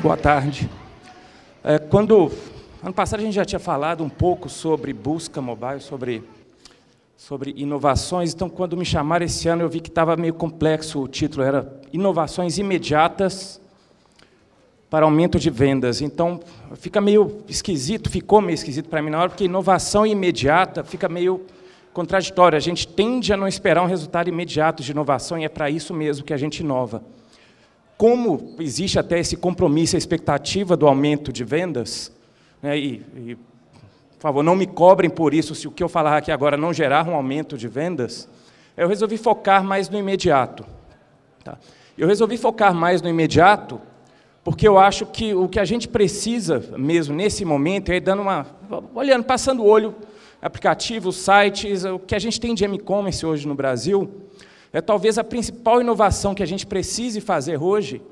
Boa tarde. É, quando ano passado a gente já tinha falado um pouco sobre busca mobile, sobre sobre inovações. Então, quando me chamaram esse ano, eu vi que estava meio complexo o título. Era inovações imediatas para aumento de vendas. Então, fica meio esquisito, ficou meio esquisito para mim na hora, porque inovação imediata fica meio contraditório. A gente tende a não esperar um resultado imediato de inovação e é para isso mesmo que a gente inova como existe até esse compromisso, a expectativa do aumento de vendas, né, e, e, por favor, não me cobrem por isso se o que eu falar aqui agora não gerar um aumento de vendas, eu resolvi focar mais no imediato. Tá? Eu resolvi focar mais no imediato porque eu acho que o que a gente precisa mesmo nesse momento é dando uma olhando, passando o olho, aplicativos, sites, o que a gente tem de e-commerce hoje no Brasil, é talvez a principal inovação que a gente precise fazer hoje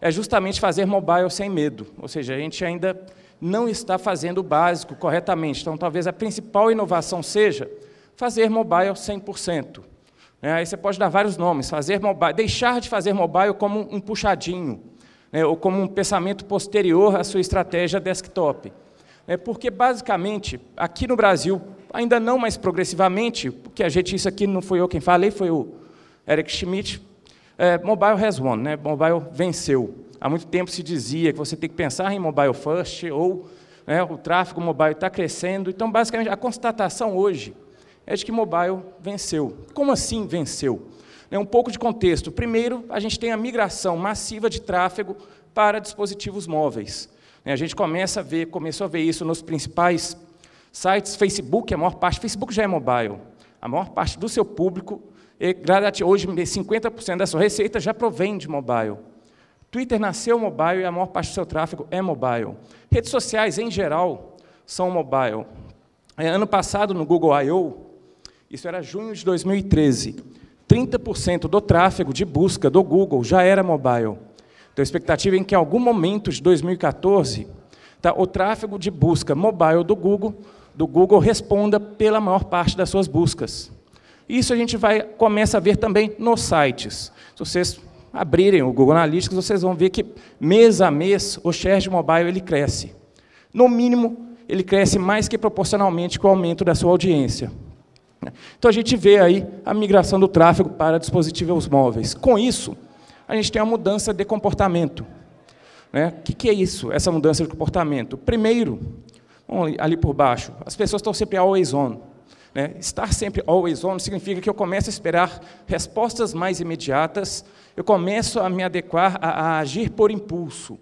é justamente fazer mobile sem medo. Ou seja, a gente ainda não está fazendo o básico corretamente. Então, talvez a principal inovação seja fazer mobile 100%. É, aí você pode dar vários nomes, fazer mobile, deixar de fazer mobile como um puxadinho, né, ou como um pensamento posterior à sua estratégia desktop. É, porque, basicamente, aqui no Brasil, ainda não mais progressivamente, porque a gente, isso aqui não foi eu quem falei, foi o Eric Schmidt, é, mobile has won, né? mobile venceu. Há muito tempo se dizia que você tem que pensar em mobile first, ou né, o tráfego mobile está crescendo. Então, basicamente, a constatação hoje é de que mobile venceu. Como assim venceu? É um pouco de contexto. Primeiro, a gente tem a migração massiva de tráfego para dispositivos móveis. Né? A gente começa a ver, começou a ver isso nos principais sites, Facebook, a maior parte, Facebook já é mobile. A maior parte do seu público hoje, 50% da sua receita já provém de mobile. Twitter nasceu mobile e a maior parte do seu tráfego é mobile. Redes sociais, em geral, são mobile. É, ano passado, no Google I.O., isso era junho de 2013, 30% do tráfego de busca do Google já era mobile. Então, a expectativa é em que, em algum momento de 2014, tá, o tráfego de busca mobile do Google, do Google responda pela maior parte das suas buscas. Isso a gente vai começa a ver também nos sites. Se vocês abrirem o Google Analytics, vocês vão ver que mês a mês o share de mobile ele cresce. No mínimo, ele cresce mais que proporcionalmente com o aumento da sua audiência. Então a gente vê aí a migração do tráfego para dispositivos móveis. Com isso, a gente tem uma mudança de comportamento. Né? O que é isso, essa mudança de comportamento? Primeiro, ali por baixo, as pessoas estão sempre always on. Né? Estar sempre always on significa que eu começo a esperar respostas mais imediatas, eu começo a me adequar a, a agir por impulso.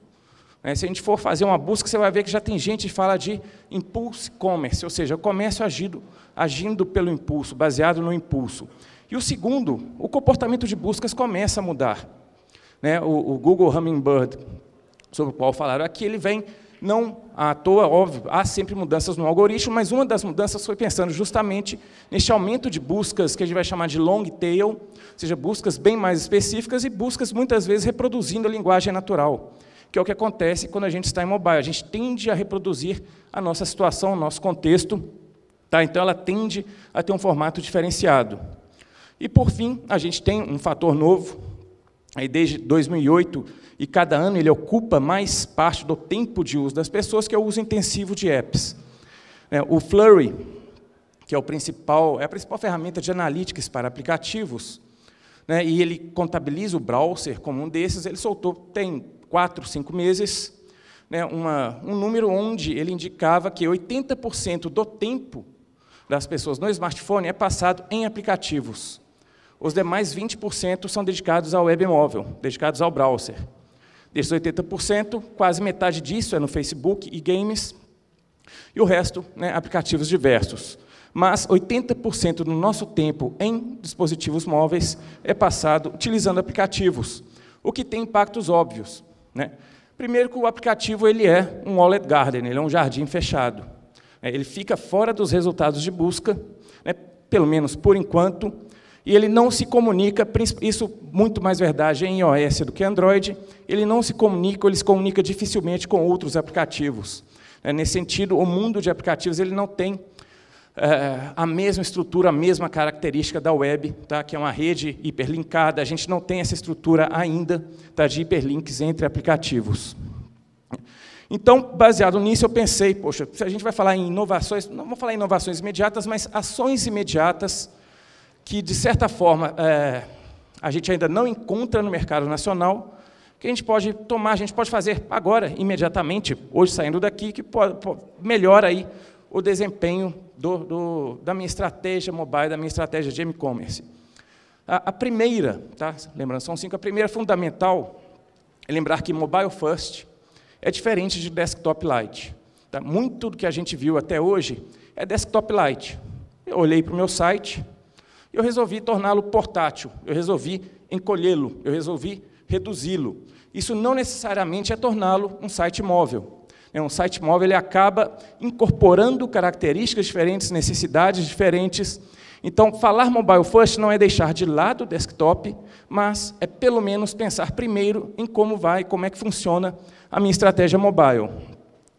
Né? Se a gente for fazer uma busca, você vai ver que já tem gente que fala de impulse commerce, ou seja, eu começo agindo, agindo pelo impulso, baseado no impulso. E o segundo, o comportamento de buscas começa a mudar. Né? O, o Google Hummingbird, sobre o qual falaram aqui, ele vem não à toa, óbvio, há sempre mudanças no algoritmo, mas uma das mudanças foi pensando justamente neste aumento de buscas que a gente vai chamar de long tail, ou seja, buscas bem mais específicas e buscas muitas vezes reproduzindo a linguagem natural, que é o que acontece quando a gente está em mobile. A gente tende a reproduzir a nossa situação, o nosso contexto, tá? então ela tende a ter um formato diferenciado. E, por fim, a gente tem um fator novo, aí desde 2008 e cada ano ele ocupa mais parte do tempo de uso das pessoas, que é o uso intensivo de apps. É, o Flurry, que é, o principal, é a principal ferramenta de analytics para aplicativos, né, e ele contabiliza o browser como um desses, ele soltou, tem quatro, cinco meses, né, uma, um número onde ele indicava que 80% do tempo das pessoas no smartphone é passado em aplicativos. Os demais 20% são dedicados ao web móvel, dedicados ao browser. Desses 80%, quase metade disso é no Facebook e games, e o resto, né, aplicativos diversos. Mas 80% do nosso tempo em dispositivos móveis é passado utilizando aplicativos, o que tem impactos óbvios. Né? Primeiro que o aplicativo ele é um OLED garden, ele é um jardim fechado. Né. Ele fica fora dos resultados de busca, né, pelo menos por enquanto, e ele não se comunica, isso muito mais verdade em iOS do que Android, ele não se comunica, ou ele se comunica dificilmente com outros aplicativos. É, nesse sentido, o mundo de aplicativos ele não tem é, a mesma estrutura, a mesma característica da web, tá? que é uma rede hiperlinkada, a gente não tem essa estrutura ainda tá? de hiperlinks entre aplicativos. Então, baseado nisso, eu pensei, poxa, se a gente vai falar em inovações, não vou falar em inovações imediatas, mas ações imediatas que, de certa forma, é, a gente ainda não encontra no mercado nacional, que a gente pode tomar, a gente pode fazer agora, imediatamente, hoje saindo daqui, que pode, pode, melhora aí o desempenho do, do, da minha estratégia mobile, da minha estratégia de e-commerce. A, a, primeira, tá? lembrando, são cinco, a primeira fundamental é lembrar que mobile first é diferente de desktop light. Tá? Muito do que a gente viu até hoje é desktop light. Eu olhei para o meu site, eu resolvi torná-lo portátil, eu resolvi encolhê-lo, eu resolvi reduzi-lo. Isso não necessariamente é torná-lo um site móvel. Né? Um site móvel ele acaba incorporando características diferentes, necessidades diferentes. Então, falar mobile first não é deixar de lado o desktop, mas é pelo menos pensar primeiro em como vai, como é que funciona a minha estratégia mobile.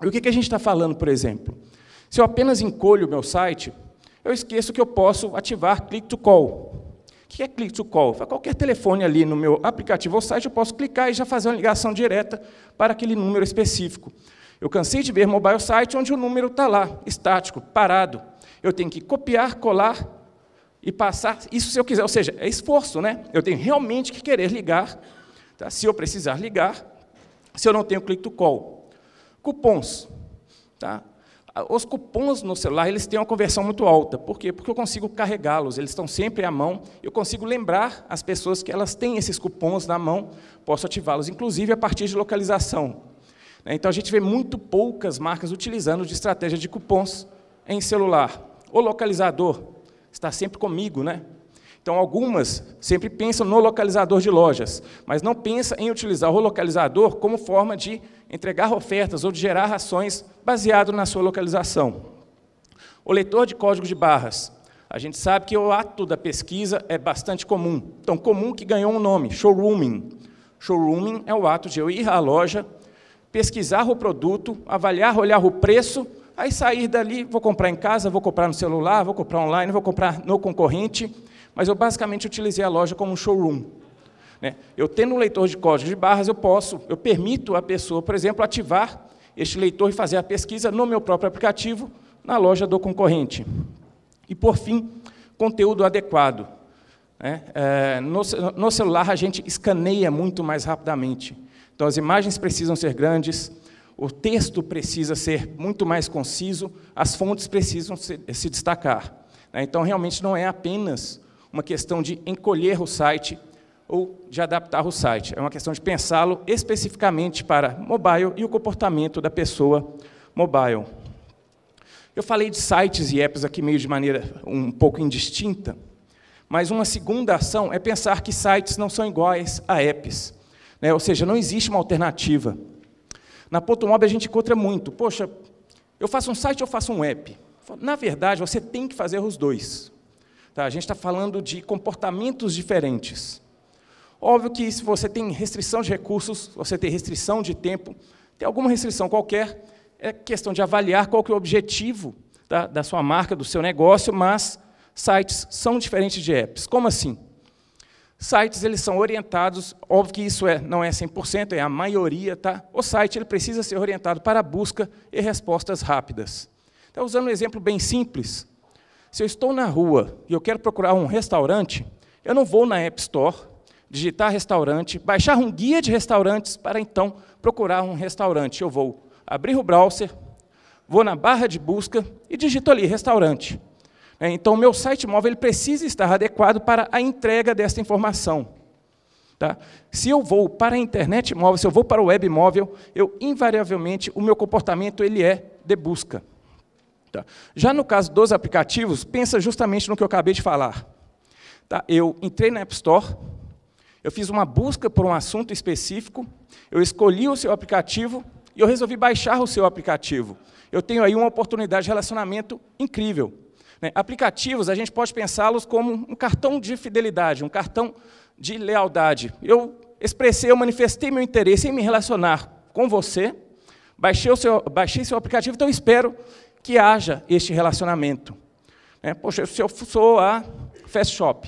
E o que a gente está falando, por exemplo? Se eu apenas encolho o meu site, eu esqueço que eu posso ativar Click to Call. O que é Click to Call? Para qualquer telefone ali no meu aplicativo ou site, eu posso clicar e já fazer uma ligação direta para aquele número específico. Eu cansei de ver mobile site onde o número está lá, estático, parado. Eu tenho que copiar, colar e passar. Isso se eu quiser, ou seja, é esforço, né? Eu tenho realmente que querer ligar, tá? se eu precisar ligar, se eu não tenho click to call. Cupons. Tá? Os cupons no celular, eles têm uma conversão muito alta. Por quê? Porque eu consigo carregá-los, eles estão sempre à mão. Eu consigo lembrar as pessoas que elas têm esses cupons na mão, posso ativá-los, inclusive a partir de localização. Né? Então, a gente vê muito poucas marcas utilizando de estratégia de cupons em celular. O localizador está sempre comigo, né? Então, algumas sempre pensam no localizador de lojas, mas não pensa em utilizar o localizador como forma de entregar ofertas ou de gerar ações baseado na sua localização. O leitor de código de barras. A gente sabe que o ato da pesquisa é bastante comum. Tão comum que ganhou um nome, showrooming. Showrooming é o ato de eu ir à loja, pesquisar o produto, avaliar, olhar o preço, aí sair dali, vou comprar em casa, vou comprar no celular, vou comprar online, vou comprar no concorrente, mas eu basicamente utilizei a loja como um showroom. Né? Eu tendo um leitor de código de barras, eu posso, eu permito a pessoa, por exemplo, ativar este leitor e fazer a pesquisa no meu próprio aplicativo, na loja do concorrente. E, por fim, conteúdo adequado. Né? É, no, no celular, a gente escaneia muito mais rapidamente. Então, as imagens precisam ser grandes, o texto precisa ser muito mais conciso, as fontes precisam se, se destacar. Né? Então, realmente, não é apenas uma questão de encolher o site ou de adaptar o site. É uma questão de pensá-lo especificamente para mobile e o comportamento da pessoa mobile. Eu falei de sites e apps aqui meio de maneira um pouco indistinta, mas uma segunda ação é pensar que sites não são iguais a apps. Né? Ou seja, não existe uma alternativa. Na Potomob a gente encontra muito. Poxa, eu faço um site ou faço um app? Na verdade, você tem que fazer os dois. Tá? A gente está falando de comportamentos diferentes. Óbvio que se você tem restrição de recursos, você tem restrição de tempo, tem alguma restrição qualquer, é questão de avaliar qual que é o objetivo da, da sua marca, do seu negócio, mas sites são diferentes de apps. Como assim? Sites eles são orientados, óbvio que isso é, não é 100%, é a maioria, tá? O site ele precisa ser orientado para busca e respostas rápidas. Então, usando um exemplo bem simples, se eu estou na rua e eu quero procurar um restaurante, eu não vou na App Store, digitar restaurante, baixar um guia de restaurantes para então procurar um restaurante. Eu vou abrir o browser, vou na barra de busca e digito ali restaurante. É, então, o meu site móvel ele precisa estar adequado para a entrega dessa informação. Tá? Se eu vou para a internet móvel, se eu vou para o web móvel, eu invariavelmente o meu comportamento ele é de busca. Tá? Já no caso dos aplicativos, pensa justamente no que eu acabei de falar. Tá? Eu entrei na App Store, eu fiz uma busca por um assunto específico, eu escolhi o seu aplicativo e eu resolvi baixar o seu aplicativo. Eu tenho aí uma oportunidade de relacionamento incrível. Né? Aplicativos, a gente pode pensá-los como um cartão de fidelidade, um cartão de lealdade. Eu expressei, eu manifestei meu interesse em me relacionar com você, baixei, o seu, baixei seu aplicativo, então espero que haja este relacionamento. Né? poxa, se eu sou a Fast Shop,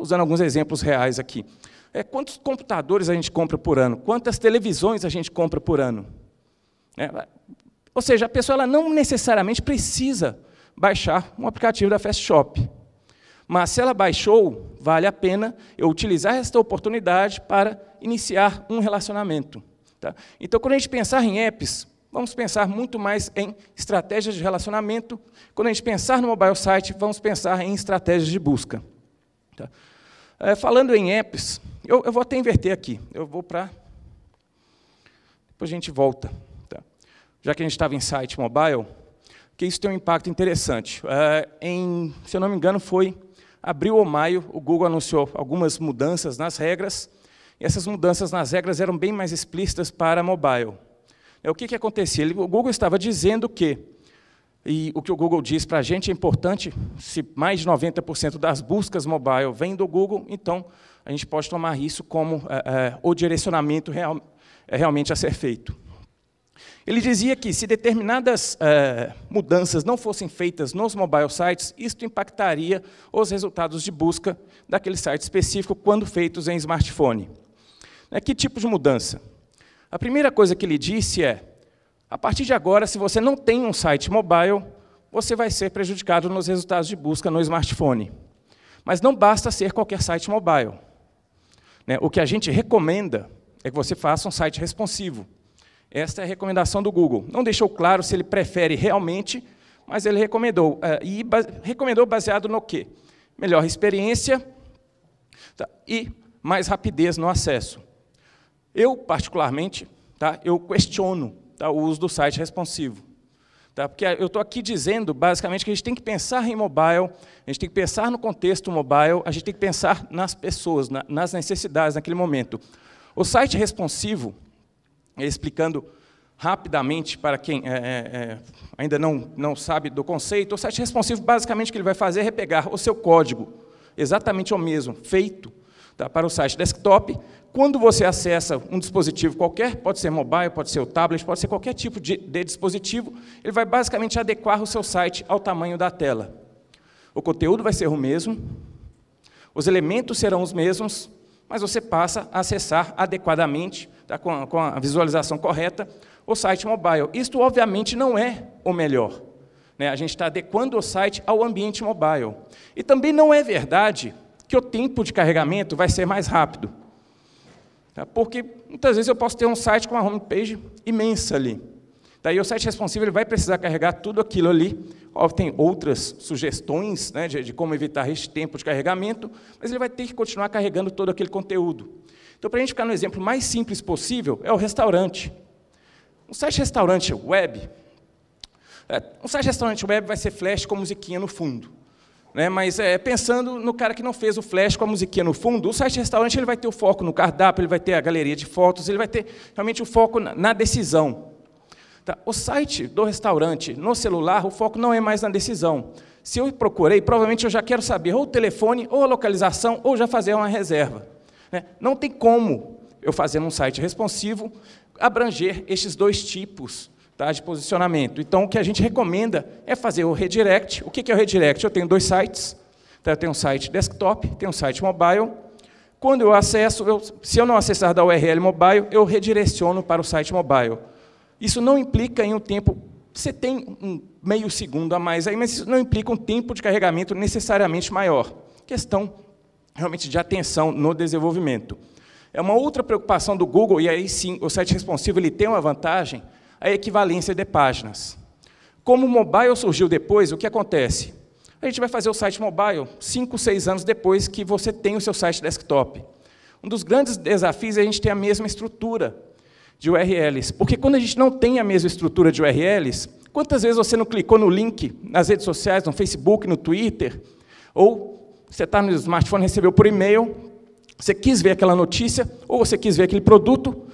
usando alguns exemplos reais aqui. É, quantos computadores a gente compra por ano? Quantas televisões a gente compra por ano? É, ou seja, a pessoa ela não necessariamente precisa baixar um aplicativo da Fast Shop. Mas se ela baixou, vale a pena eu utilizar esta oportunidade para iniciar um relacionamento. Tá? Então, quando a gente pensar em apps, vamos pensar muito mais em estratégias de relacionamento. Quando a gente pensar no mobile site, vamos pensar em estratégias de busca. Tá? É, falando em apps, eu, eu, vou até inverter aqui. Eu vou para. Depois a gente volta. Tá? Já que a gente estava em site mobile, que isso tem um impacto interessante. É, em, se eu não me engano, foi abril ou maio, o Google anunciou algumas mudanças nas regras. E essas mudanças nas regras eram bem mais explícitas para mobile. É, o que, que acontecia? Ele, o Google estava dizendo que e o que o Google diz para a gente é importante, se mais de 90% das buscas mobile vêm do Google, então a gente pode tomar isso como é, é, o direcionamento real, é, realmente a ser feito. Ele dizia que se determinadas é, mudanças não fossem feitas nos mobile sites, isto impactaria os resultados de busca daquele site específico quando feitos em smartphone. É, que tipo de mudança? A primeira coisa que ele disse é a partir de agora, se você não tem um site mobile, você vai ser prejudicado nos resultados de busca no smartphone. Mas não basta ser qualquer site mobile. Né, o que a gente recomenda é que você faça um site responsivo. Esta é a recomendação do Google. Não deixou claro se ele prefere realmente, mas ele recomendou. Eh, e recomendou baseado no quê? Melhor experiência tá, e mais rapidez no acesso. Eu, particularmente, tá, eu questiono tá, o uso do site responsivo. Tá? Porque eu estou aqui dizendo, basicamente, que a gente tem que pensar em mobile, a gente tem que pensar no contexto mobile, a gente tem que pensar nas pessoas, na, nas necessidades naquele momento. O site responsivo, é explicando rapidamente para quem é, é, é, ainda não, não sabe do conceito, o site responsivo, basicamente, o que ele vai fazer é pegar o seu código, exatamente o mesmo, feito tá, para o site desktop. Quando você acessa um dispositivo qualquer, pode ser mobile, pode ser o tablet, pode ser qualquer tipo de, de dispositivo, ele vai basicamente adequar o seu site ao tamanho da tela. O conteúdo vai ser o mesmo, os elementos serão os mesmos, mas você passa a acessar adequadamente, tá, com, a, com a visualização correta, o site mobile. Isto, obviamente, não é o melhor. Né? A gente está adequando o site ao ambiente mobile. E também não é verdade que o tempo de carregamento vai ser mais rápido. Tá? Porque muitas vezes eu posso ter um site com uma homepage imensa ali. Daí o site responsivo ele vai precisar carregar tudo aquilo ali. Óbvio, tem outras sugestões né, de, de, como evitar esse tempo de carregamento, mas ele vai ter que continuar carregando todo aquele conteúdo. Então, para a gente ficar no exemplo mais simples possível, é o restaurante. Um site restaurante web, é, um site restaurante web vai ser flash com musiquinha no fundo. Né? Mas é, pensando no cara que não fez o flash com a musiquinha no fundo, o site restaurante ele vai ter o foco no cardápio, ele vai ter a galeria de fotos, ele vai ter realmente o foco na, na decisão. Tá? O site do restaurante no celular, o foco não é mais na decisão. Se eu procurei, provavelmente eu já quero saber ou o telefone, ou a localização, ou já fazer uma reserva. Né? Não tem como eu fazer um site responsivo abranger estes dois tipos tá, de posicionamento. Então, o que a gente recomenda é fazer o redirect. O que é o redirect? Eu tenho dois sites. Tá? Eu tenho um site desktop, tenho um site mobile. Quando eu acesso, eu, se eu não acessar da URL mobile, eu redireciono para o site mobile. Isso não implica em um tempo. Você tem um meio segundo a mais aí, mas isso não implica um tempo de carregamento necessariamente maior. Questão realmente de atenção no desenvolvimento. É uma outra preocupação do Google, e aí sim, o site responsivo ele tem uma vantagem, a equivalência de páginas. Como o mobile surgiu depois, o que acontece? A gente vai fazer o site mobile 5, 6 anos depois que você tem o seu site desktop. Um dos grandes desafios é a gente ter a mesma estrutura de URLs. Porque quando a gente não tem a mesma estrutura de URLs, quantas vezes você não clicou no link nas redes sociais, no Facebook, no Twitter, ou você está no smartphone, recebeu por e-mail, você quis ver aquela notícia, ou você quis ver aquele produto,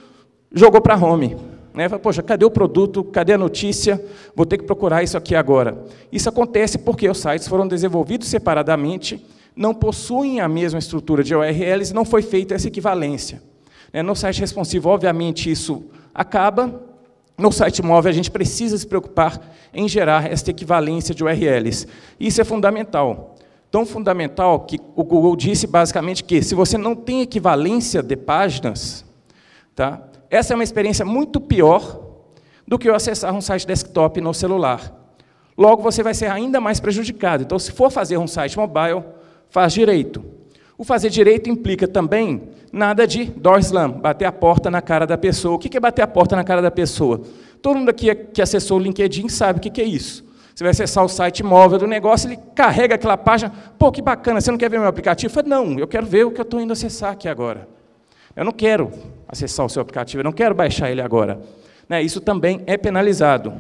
jogou para home. Né? Poxa, cadê o produto? Cadê a notícia? Vou ter que procurar isso aqui agora. Isso acontece porque os sites foram desenvolvidos separadamente, não possuem a mesma estrutura de URLs, não foi feita essa equivalência. Né? No site responsivo, obviamente, isso acaba. No site móvel, a gente precisa se preocupar em gerar esta equivalência de URLs. Isso é fundamental. Tão fundamental que o Google disse basicamente que se você não tem equivalência de páginas, tá, essa é uma experiência muito pior do que eu acessar um site desktop no celular. Logo, você vai ser ainda mais prejudicado. Então, se for fazer um site mobile, faz direito. O fazer direito implica também nada de door slam, bater a porta na cara da pessoa. O que é bater a porta na cara da pessoa? Todo mundo aqui é, que acessou o LinkedIn sabe o que é isso. Você vai acessar o site móvel do negócio, ele carrega aquela página. Pô, que bacana, você não quer ver meu aplicativo? Fala, não, eu quero ver o que eu estou indo acessar aqui agora. Eu não quero acessar o seu aplicativo, eu não quero baixar ele agora. Né, isso também é penalizado.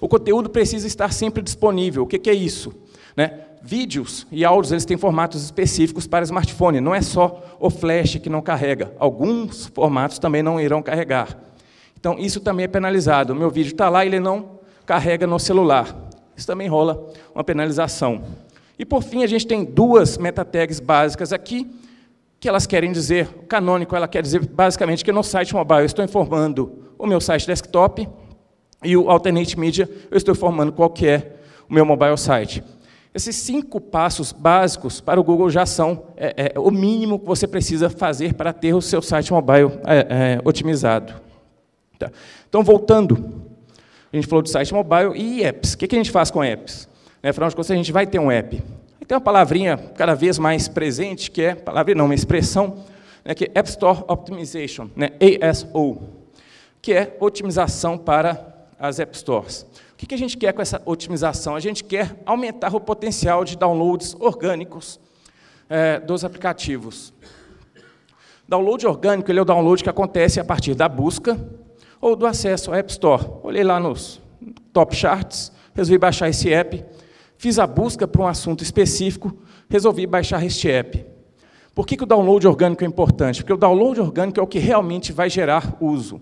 O conteúdo precisa estar sempre disponível. O que, que é isso? Né? Vídeos e áudios eles têm formatos específicos para smartphone. Não é só o flash que não carrega. Alguns formatos também não irão carregar. Então isso também é penalizado. O meu vídeo está lá, e ele não carrega no celular. Isso também rola uma penalização. E por fim a gente tem duas meta tags básicas aqui que elas querem dizer. O canônico ela quer dizer basicamente que no site mobile eu estou informando o meu site desktop e o alternate media eu estou informando qual que é o meu mobile site. Esses cinco passos básicos para o Google já são é, é, o mínimo que você precisa fazer para ter o seu site mobile é, é otimizado. Tá. Então, voltando, a gente falou de site mobile e apps. O que, a gente faz com apps? Né, afinal de contas, a gente vai ter um app. Tem uma palavrinha cada vez mais presente, que é, palavra não, uma expressão, né, que é App Store Optimization, né, ASO, que é otimização para as App Stores. O que a gente quer com essa otimização? A gente quer aumentar o potencial de downloads orgânicos é, dos aplicativos. Download orgânico ele é o download que acontece a partir da busca ou do acesso à App Store. Olhei lá nos top charts, resolvi baixar esse app, fiz a busca para um assunto específico, resolvi baixar este app. Por que, que o download orgânico é importante? Porque o download orgânico é o que realmente vai gerar uso.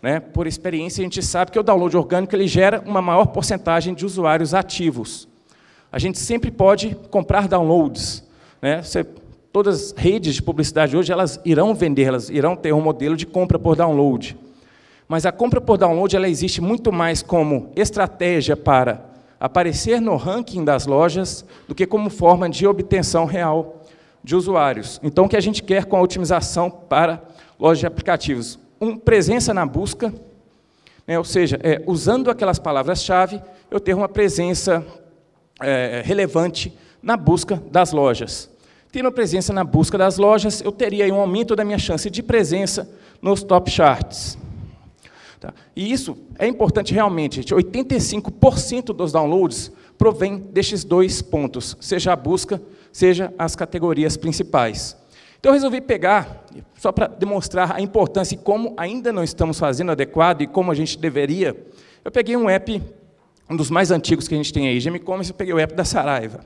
Né? Por experiência, a gente sabe que o download orgânico ele gera uma maior porcentagem de usuários ativos. A gente sempre pode comprar downloads. Né? Você, todas as redes de publicidade hoje elas irão vender, elas irão ter um modelo de compra por download. Mas a compra por download ela existe muito mais como estratégia para aparecer no ranking das lojas do que como forma de obtenção real de usuários. Então, o que a gente quer com a otimização para lojas de aplicativos? Um, presença na busca, né, ou seja, é, usando aquelas palavras-chave, eu ter uma presença é, relevante na busca das lojas. Tendo presença na busca das lojas, eu teria um aumento da minha chance de presença nos top charts. Tá? E isso é importante realmente, gente. 85% dos downloads provém destes dois pontos, seja a busca, seja as categorias principais. Então eu resolvi pegar, só para demonstrar a importância e como ainda não estamos fazendo adequado e como a gente deveria, eu peguei um app, um dos mais antigos que a gente tem aí, Commerce, eu peguei o app da Saraiva.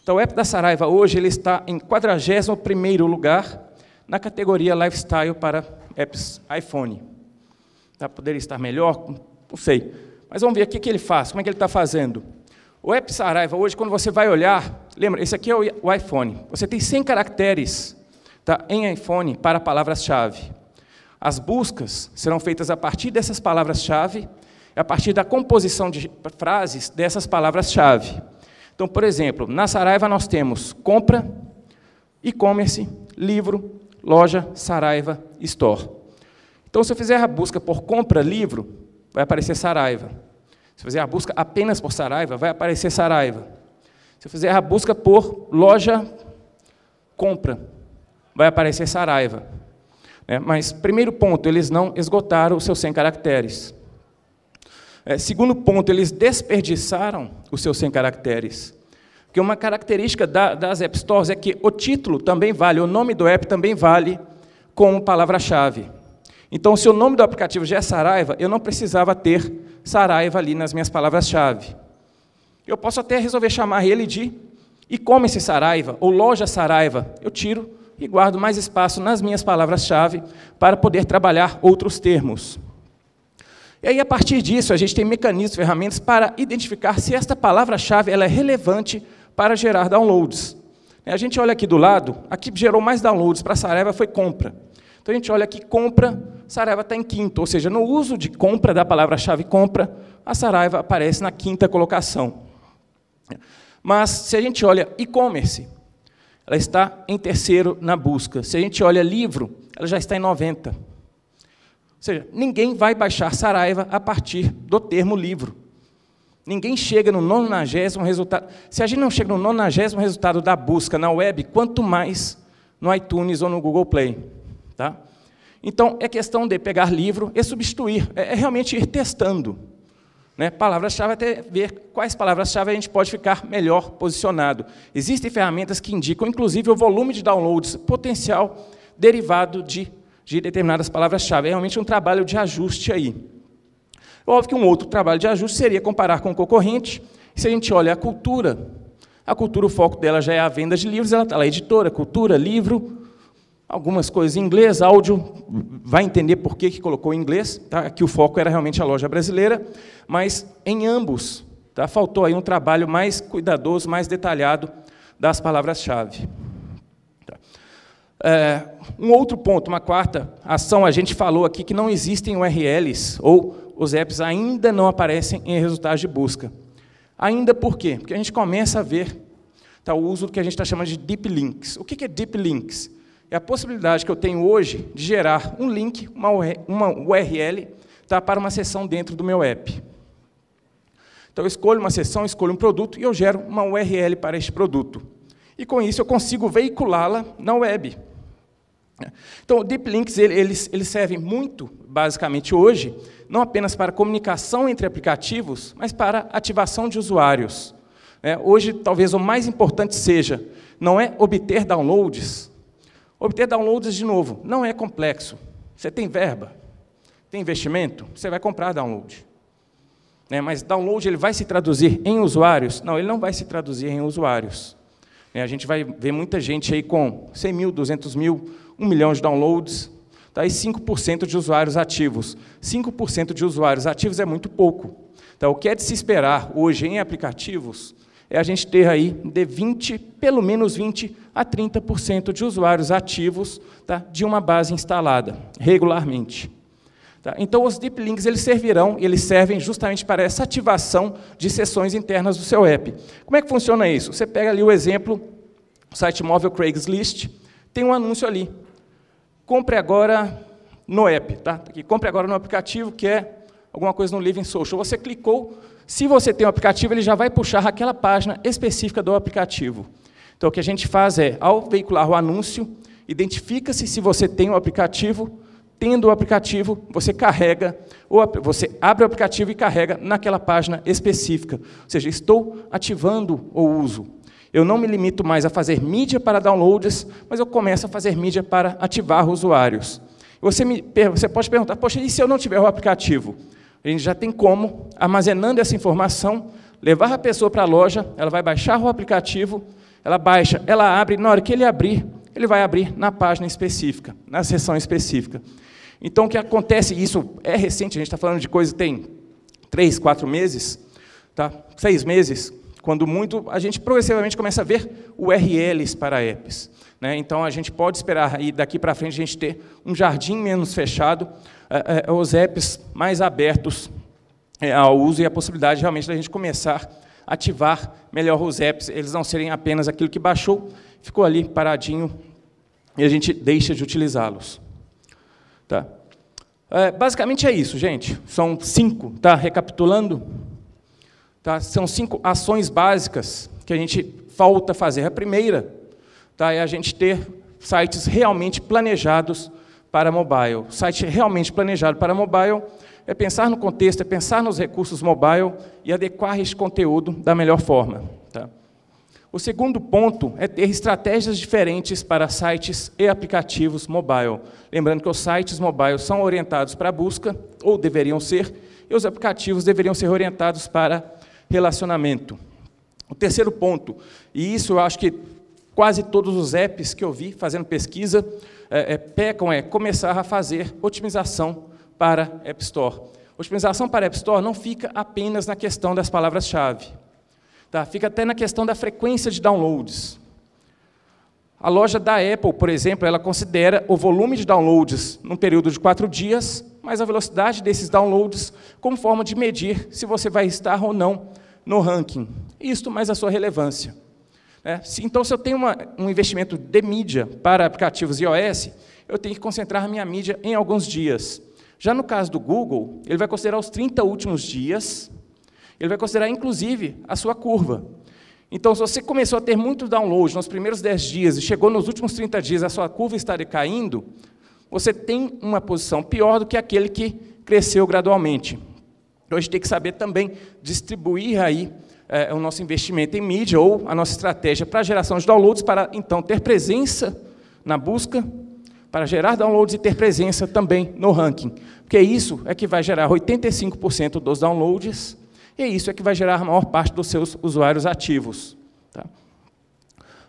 Então o app da Saraiva hoje ele está em 41º lugar na categoria Lifestyle para apps iPhone. Tá? Poderia estar melhor? Não sei. Mas vamos ver o que, que ele faz, como é que ele está fazendo. O app Saraiva, hoje, quando você vai olhar, lembra, esse aqui é o iPhone. Você tem 100 caracteres tá, em iPhone para palavras-chave. As buscas serão feitas a partir dessas palavras-chave, a partir da composição de frases dessas palavras-chave. Então, por exemplo, na Saraiva nós temos compra, e-commerce, livro, loja, Saraiva, store. Então, se eu fizer a busca por compra livro, vai aparecer Saraiva. Se eu fizer a busca apenas por Saraiva, vai aparecer Saraiva. Se eu fizer a busca por loja compra, vai aparecer Saraiva. É, mas, primeiro ponto, eles não esgotaram os seus 100 caracteres. É, segundo ponto, eles desperdiçaram os seus 100 caracteres. Porque uma característica da, das App Stores é que o título também vale, o nome do app também vale como palavra-chave. Então, se o nome do aplicativo já é Saraiva, eu não precisava ter Saraiva ali nas minhas palavras-chave. Eu posso até resolver chamar ele de e-commerce Saraiva ou loja Saraiva. Eu tiro e guardo mais espaço nas minhas palavras-chave para poder trabalhar outros termos. E aí, a partir disso, a gente tem mecanismos, ferramentas para identificar se esta palavra-chave ela é relevante para gerar downloads. A gente olha aqui do lado, a que gerou mais downloads para Saraiva foi compra. Então, a gente olha aqui compra Saraiva está em quinto, ou seja, no uso de compra da palavra-chave compra, a Saraiva aparece na quinta colocação. Mas se a gente olha e-commerce, ela está em terceiro na busca. Se a gente olha livro, ela já está em 90. Ou seja, ninguém vai baixar Saraiva a partir do termo livro. Ninguém chega no nonagésimo resultado. Se a gente não chega no nonagésimo resultado da busca na web, quanto mais no iTunes ou no Google Play. Tá? Então, é questão de pegar livro e substituir, é, é realmente ir testando. Né? Palavras-chave até ver quais palavras-chave a gente pode ficar melhor posicionado. Existem ferramentas que indicam, inclusive, o volume de downloads potencial derivado de, de determinadas palavras-chave. É realmente um trabalho de ajuste aí. Óbvio que um outro trabalho de ajuste seria comparar com o concorrente. Se a gente olha a cultura, a cultura, o foco dela já é a venda de livros, ela está lá, editora, cultura, livro, algumas coisas em inglês, áudio, vai entender por que, que colocou em inglês, tá? Que o foco era realmente a loja brasileira, mas em ambos, tá? faltou aí um trabalho mais cuidadoso, mais detalhado das palavras-chave. Tá. É, um outro ponto, uma quarta ação, a gente falou aqui que não existem URLs, ou os apps ainda não aparecem em resultados de busca. Ainda por quê? Porque a gente começa a ver tá, o uso do que a gente está chamando de deep links. O que é deep links? é a possibilidade que eu tenho hoje de gerar um link, uma, URL, tá, para uma sessão dentro do meu app. Então, eu escolho uma sessão, escolho um produto e eu gero uma URL para este produto. E, com isso, eu consigo veiculá-la na web. Então, o Deep Links eles, eles servem muito, basicamente, hoje, não apenas para comunicação entre aplicativos, mas para ativação de usuários. É, hoje, talvez o mais importante seja, não é obter downloads, Obter downloads de novo, não é complexo. Você tem verba, tem investimento, você vai comprar download. Né? Mas download ele vai se traduzir em usuários? Não, ele não vai se traduzir em usuários. Né? A gente vai ver muita gente aí com 100 mil, 200 mil, 1 milhão de downloads, tá? e 5% de usuários ativos. 5% de usuários ativos é muito pouco. Então, o que é de se esperar hoje em aplicativos é a gente ter aí de 20, pelo menos 20 a 30% de usuários ativos tá, de uma base instalada regularmente. Tá? Então, os deep links eles servirão, eles servem justamente para essa ativação de sessões internas do seu app. Como é que funciona isso? Você pega ali o exemplo, o site móvel Craigslist, tem um anúncio ali. Compre agora no app, tá? Aqui, compre agora no aplicativo que é alguma coisa no Living Social. Você clicou, se você tem um aplicativo, ele já vai puxar aquela página específica do aplicativo. Então, o que a gente faz é, ao veicular o anúncio, identifica-se se você tem o um aplicativo, tendo o aplicativo, você carrega, ou você abre o aplicativo e carrega naquela página específica. Ou seja, estou ativando o uso. Eu não me limito mais a fazer mídia para downloads, mas eu começo a fazer mídia para ativar usuários. Você, me, você pode perguntar, poxa, e se eu não tiver o aplicativo? A gente já tem como, armazenando essa informação, levar a pessoa para a loja, ela vai baixar o aplicativo, ela baixa, ela abre, na hora que ele abrir, ele vai abrir na página específica, na seção específica. Então, o que acontece, isso é recente, a gente está falando de coisa tem três, quatro meses, tá? seis meses, quando muito, a gente progressivamente começa a ver URLs para apps. Né? Então, a gente pode esperar aí, daqui para frente, a gente ter um jardim menos fechado, é, é, é, os apps mais abertos é, ao uso e a possibilidade realmente da gente começar a ativar melhor os apps, eles não serem apenas aquilo que baixou, ficou ali paradinho e a gente deixa de utilizá-los. Tá? É, basicamente é isso, gente. São cinco, tá? Recapitulando, tá? São cinco ações básicas que a gente falta fazer. A primeira tá? é a gente ter sites realmente planejados para mobile. Site realmente planejado para mobile é pensar no contexto, é pensar nos recursos mobile e adequar esse conteúdo da melhor forma. Tá? O segundo ponto é ter estratégias diferentes para sites e aplicativos mobile. Lembrando que os sites mobile são orientados para busca, ou deveriam ser, e os aplicativos deveriam ser orientados para relacionamento. O terceiro ponto, e isso eu acho que Quase todos os apps que eu vi fazendo pesquisa é, é, pecam é começar a fazer otimização para App Store. Otimização para App Store não fica apenas na questão das palavras-chave. Tá? Fica até na questão da frequência de downloads. A loja da Apple, por exemplo, ela considera o volume de downloads num período de quatro dias, mais a velocidade desses downloads, como forma de medir se você vai estar ou não no ranking. Isto mais a sua relevância. É, então, se eu tenho uma, um investimento de mídia para aplicativos iOS, eu tenho que concentrar minha mídia em alguns dias. Já no caso do Google, ele vai considerar os 30 últimos dias, ele vai considerar, inclusive, a sua curva. Então, se você começou a ter muito download nos primeiros 10 dias e chegou nos últimos 30 dias a sua curva está decaindo, você tem uma posição pior do que aquele que cresceu gradualmente. Então, a gente tem que saber também distribuir aí é, é, o nosso investimento em mídia ou a nossa estratégia para geração de downloads, para então ter presença na busca, para gerar downloads e ter presença também no ranking. Porque isso é que vai gerar 85% dos downloads e isso é que vai gerar a maior parte dos seus usuários ativos. Tá?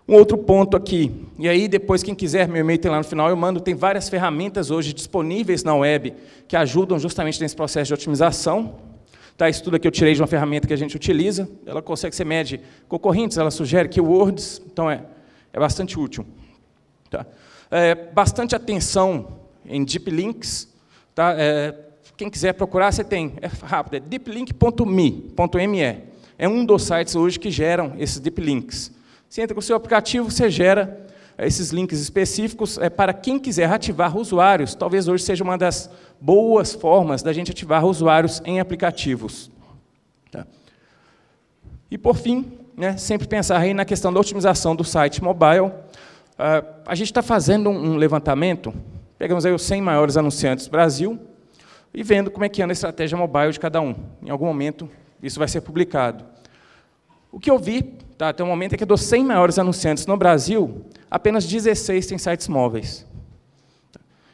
Um outro ponto aqui, e aí depois quem quiser, meu e-mail tem lá no final, eu mando, tem várias ferramentas hoje disponíveis na web que ajudam justamente nesse processo de otimização. Tá, isso tudo aqui eu tirei de uma ferramenta que a gente utiliza. Ela consegue, você mede concorrentes, ela sugere keywords, então é, é bastante útil. Tá? É, bastante atenção em deep links. Tá? É, quem quiser procurar, você tem. É rápido, é deeplink.me.me. É um dos sites hoje que geram esses deep links. Você entra com o seu aplicativo, você gera é, esses links específicos é, para quem quiser ativar usuários. Talvez hoje seja uma das boas formas da gente ativar usuários em aplicativos. Tá. E, por fim, né, sempre pensar aí na questão da otimização do site mobile. Uh, a gente está fazendo um levantamento, pegamos aí os 100 maiores anunciantes do Brasil e vendo como é que anda a estratégia mobile de cada um. Em algum momento, isso vai ser publicado. O que eu vi tá, até o momento é que dos 100 maiores anunciantes no Brasil, apenas 16 têm sites móveis.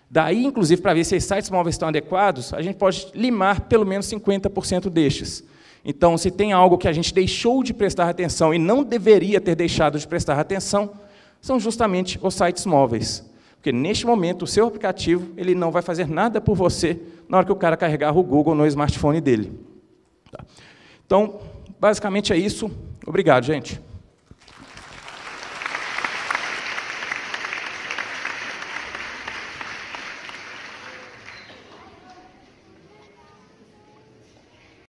Daí, inclusive, para ver se esses sites móveis estão adequados, a gente pode limar pelo menos 50% destes. Então, se tem algo que a gente deixou de prestar atenção e não deveria ter deixado de prestar atenção, são justamente os sites móveis. Porque neste momento o seu aplicativo ele não vai fazer nada por você na hora que o cara carregar o Google no smartphone dele. Tá. Então, basicamente é isso. Obrigado, gente.